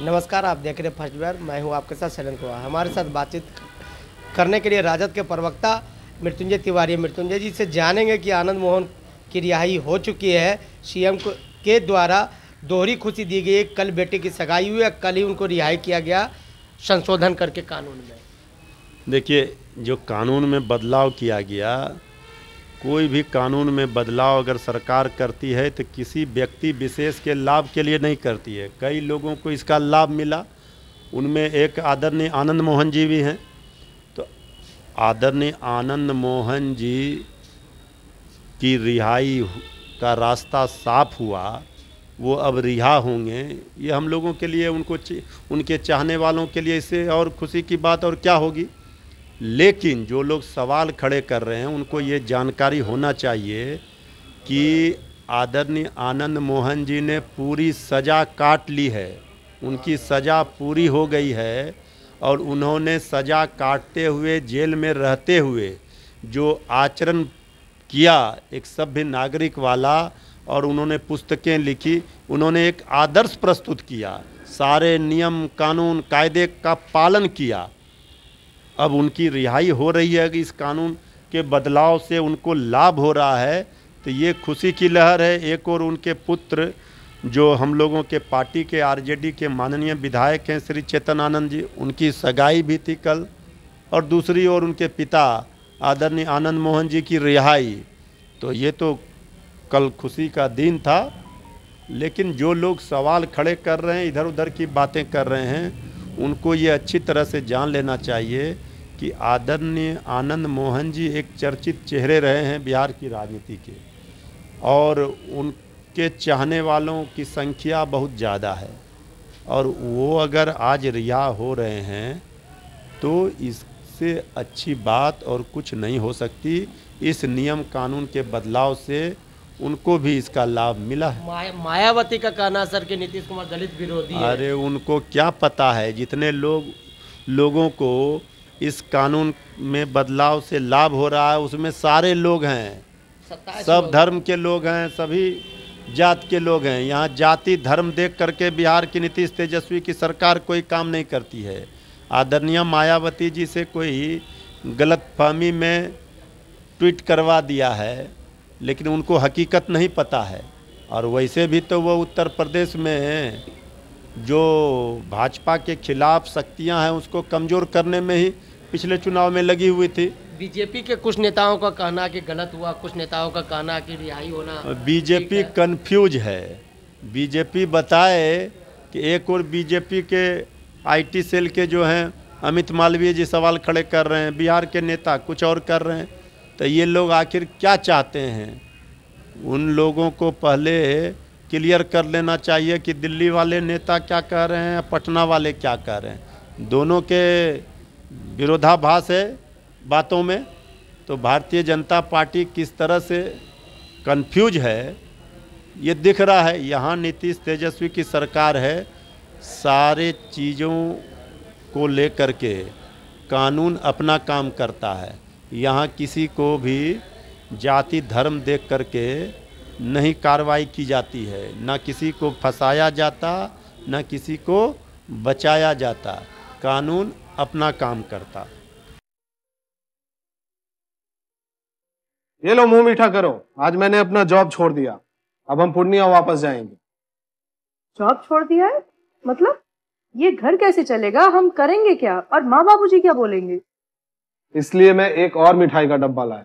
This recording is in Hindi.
नमस्कार आप देख रहे हैं फर्स्ट बार मैं हूं आपके साथ शरण कुमार हमारे साथ बातचीत करने के लिए राजद के प्रवक्ता मृत्युंजय तिवारी मृत्युंजय जी से जानेंगे कि आनंद मोहन की रिहाई हो चुकी है सीएम के द्वारा दोहरी खुशी दी गई कल बेटे की सगाई हुई है कल ही उनको रिहाई किया गया संशोधन करके कानून में देखिए जो कानून में बदलाव किया गया कोई भी कानून में बदलाव अगर सरकार करती है तो किसी व्यक्ति विशेष के लाभ के लिए नहीं करती है कई लोगों को इसका लाभ मिला उनमें एक आदरणीय आनंद मोहन जी भी हैं तो आदरणीय आनंद मोहन जी की रिहाई का रास्ता साफ हुआ वो अब रिहा होंगे ये हम लोगों के लिए उनको उनके चाहने वालों के लिए इससे और खुशी की बात और क्या होगी लेकिन जो लोग सवाल खड़े कर रहे हैं उनको ये जानकारी होना चाहिए कि आदरणीय आनंद मोहन जी ने पूरी सज़ा काट ली है उनकी सज़ा पूरी हो गई है और उन्होंने सज़ा काटते हुए जेल में रहते हुए जो आचरण किया एक सभ्य नागरिक वाला और उन्होंने पुस्तकें लिखी उन्होंने एक आदर्श प्रस्तुत किया सारे नियम कानून कायदे का पालन किया अब उनकी रिहाई हो रही है कि इस कानून के बदलाव से उनको लाभ हो रहा है तो ये खुशी की लहर है एक और उनके पुत्र जो हम लोगों के पार्टी के आरजेडी के माननीय विधायक हैं श्री चेतन आनंद जी उनकी सगाई भी थी कल और दूसरी ओर उनके पिता आदरणीय आनंद मोहन जी की रिहाई तो ये तो कल खुशी का दिन था लेकिन जो लोग सवाल खड़े कर रहे हैं इधर उधर की बातें कर रहे हैं उनको ये अच्छी तरह से जान लेना चाहिए कि आदरणीय आनंद मोहन जी एक चर्चित चेहरे रहे हैं बिहार की राजनीति के और उनके चाहने वालों की संख्या बहुत ज़्यादा है और वो अगर आज रिहा हो रहे हैं तो इससे अच्छी बात और कुछ नहीं हो सकती इस नियम कानून के बदलाव से उनको भी इसका लाभ मिला है माया, मायावती का कहना सर कि नीतीश कुमार दलित विरोधी अरे उनको क्या पता है जितने लोग लोगों को इस कानून में बदलाव से लाभ हो रहा है उसमें सारे लोग हैं सब धर्म के लोग हैं सभी जात के लोग हैं यहाँ जाति धर्म देख करके बिहार की नीतीश तेजस्वी की सरकार कोई काम नहीं करती है आदरणीय मायावती जी से कोई गलत फहमी में ट्वीट करवा दिया है लेकिन उनको हकीकत नहीं पता है और वैसे भी तो वो उत्तर प्रदेश में जो भाजपा के खिलाफ शक्तियां हैं उसको कमज़ोर करने में ही पिछले चुनाव में लगी हुई थी बीजेपी के कुछ नेताओं का कहना कि गलत हुआ कुछ नेताओं का कहना कि रिहाई होना बीजेपी कंफ्यूज है बीजेपी बताए कि एक और बीजेपी के आईटी सेल के जो हैं अमित मालवीय जी सवाल खड़े कर रहे हैं बिहार के नेता कुछ और कर रहे हैं तो ये लोग आखिर क्या चाहते हैं उन लोगों को पहले क्लियर कर लेना चाहिए कि दिल्ली वाले नेता क्या कह रहे हैं पटना वाले क्या कह रहे हैं दोनों के विरोधाभास है बातों में तो भारतीय जनता पार्टी किस तरह से कंफ्यूज है ये दिख रहा है यहाँ नीतीश तेजस्वी की सरकार है सारे चीज़ों को लेकर के कानून अपना काम करता है यहाँ किसी को भी जाति धर्म देख करके नहीं कार्रवाई की जाती है न किसी को फंसाया जाता न किसी को बचाया जाता कानून अपना काम करता ये लो मुंह मीठा करो आज मैंने अपना जॉब छोड़ दिया अब हम पूर्णिया वापस जाएंगे जॉब छोड़ दिया है मतलब ये घर कैसे चलेगा हम करेंगे क्या और माँ बाबूजी क्या बोलेंगे इसलिए मैं एक और मिठाई का डब्बा लाया